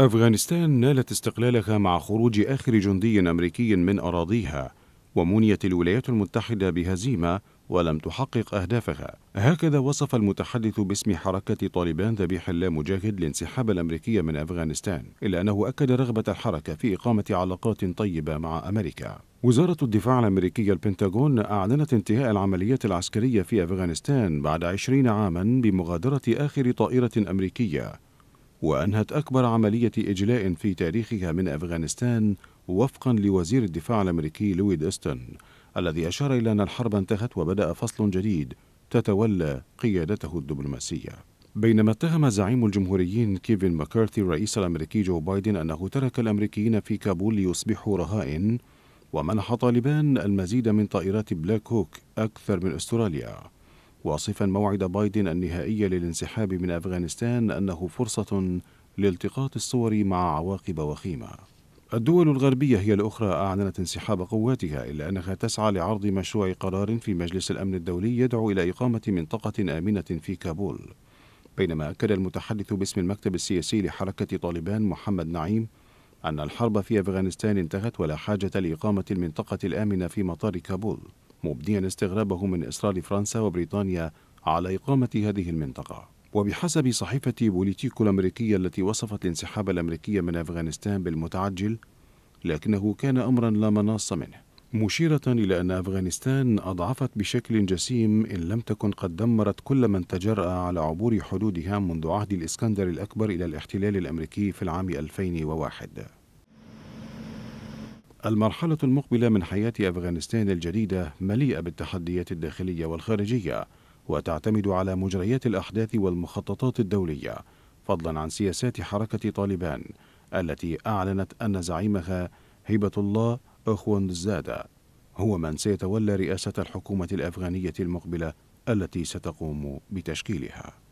أفغانستان نالت استقلالها مع خروج آخر جندي أمريكي من أراضيها ومنيت الولايات المتحدة بهزيمة ولم تحقق أهدافها هكذا وصف المتحدث باسم حركة طالبان ذبيح الله مجاهد الانسحاب الأمريكي من أفغانستان إلا أنه أكد رغبة الحركة في إقامة علاقات طيبة مع أمريكا وزارة الدفاع الأمريكية البنتاغون أعلنت انتهاء العمليات العسكرية في أفغانستان بعد عشرين عاما بمغادرة آخر طائرة أمريكية وأنهت أكبر عملية إجلاء في تاريخها من أفغانستان وفقا لوزير الدفاع الأمريكي لويد إستون الذي أشار إلى أن الحرب انتهت وبدأ فصل جديد تتولى قيادته الدبلوماسية بينما اتهم زعيم الجمهوريين كيفن ماكارثي الرئيس الأمريكي جو بايدن أنه ترك الأمريكيين في كابول ليصبحوا رهائن ومنح طالبان المزيد من طائرات بلاك هوك أكثر من أستراليا واصفا موعد بايدن النهائي للانسحاب من أفغانستان أنه فرصة لالتقاط الصور مع عواقب وخيمة الدول الغربية هي الأخرى أعلنت انسحاب قواتها إلا أنها تسعى لعرض مشروع قرار في مجلس الأمن الدولي يدعو إلى إقامة منطقة آمنة في كابول بينما أكد المتحدث باسم المكتب السياسي لحركة طالبان محمد نعيم أن الحرب في أفغانستان انتهت ولا حاجة لإقامة المنطقة الآمنة في مطار كابول مبديا استغرابه من إصرار فرنسا وبريطانيا على إقامة هذه المنطقة وبحسب صحيفة بوليتيكو الأمريكية التي وصفت الانسحاب الأمريكي من أفغانستان بالمتعجل لكنه كان أمرا لا مناص منه مشيرة إلى أن أفغانستان أضعفت بشكل جسيم إن لم تكن قد دمرت كل من تجرأ على عبور حدودها منذ عهد الإسكندر الأكبر إلى الاحتلال الأمريكي في العام 2001 المرحلة المقبلة من حياة أفغانستان الجديدة مليئة بالتحديات الداخلية والخارجية وتعتمد على مجريات الأحداث والمخططات الدولية فضلا عن سياسات حركة طالبان التي أعلنت أن زعيمها هبة الله أخوان زادة هو من سيتولى رئاسة الحكومة الأفغانية المقبلة التي ستقوم بتشكيلها